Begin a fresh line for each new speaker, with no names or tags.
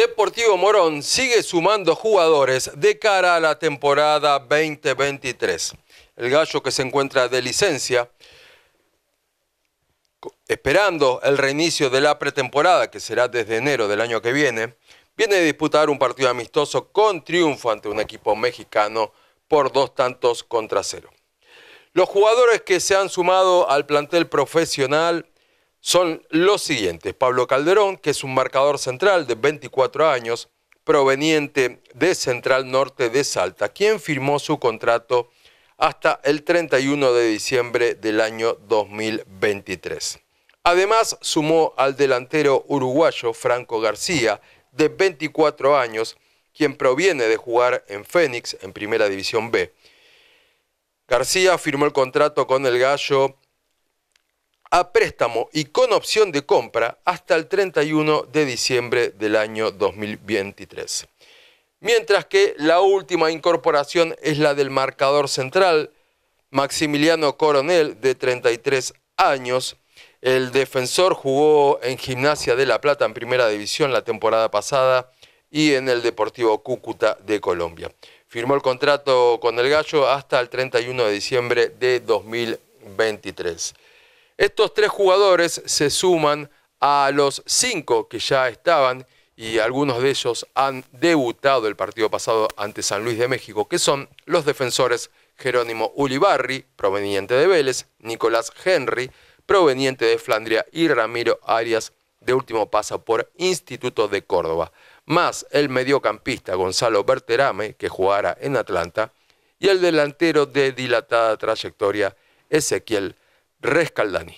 Deportivo Morón sigue sumando jugadores de cara a la temporada 2023. El gallo que se encuentra de licencia, esperando el reinicio de la pretemporada, que será desde enero del año que viene, viene a disputar un partido amistoso con triunfo ante un equipo mexicano por dos tantos contra cero. Los jugadores que se han sumado al plantel profesional son los siguientes. Pablo Calderón, que es un marcador central de 24 años, proveniente de Central Norte de Salta, quien firmó su contrato hasta el 31 de diciembre del año 2023. Además, sumó al delantero uruguayo Franco García, de 24 años, quien proviene de jugar en Fénix, en Primera División B. García firmó el contrato con el Gallo a préstamo y con opción de compra hasta el 31 de diciembre del año 2023. Mientras que la última incorporación es la del marcador central, Maximiliano Coronel, de 33 años. El defensor jugó en Gimnasia de La Plata en primera división la temporada pasada y en el Deportivo Cúcuta de Colombia. Firmó el contrato con el Gallo hasta el 31 de diciembre de 2023. Estos tres jugadores se suman a los cinco que ya estaban y algunos de ellos han debutado el partido pasado ante San Luis de México, que son los defensores Jerónimo Ulibarri, proveniente de Vélez, Nicolás Henry, proveniente de Flandria, y Ramiro Arias, de último paso por Instituto de Córdoba, más el mediocampista Gonzalo Berterame, que jugará en Atlanta, y el delantero de dilatada trayectoria Ezequiel Rescaldani.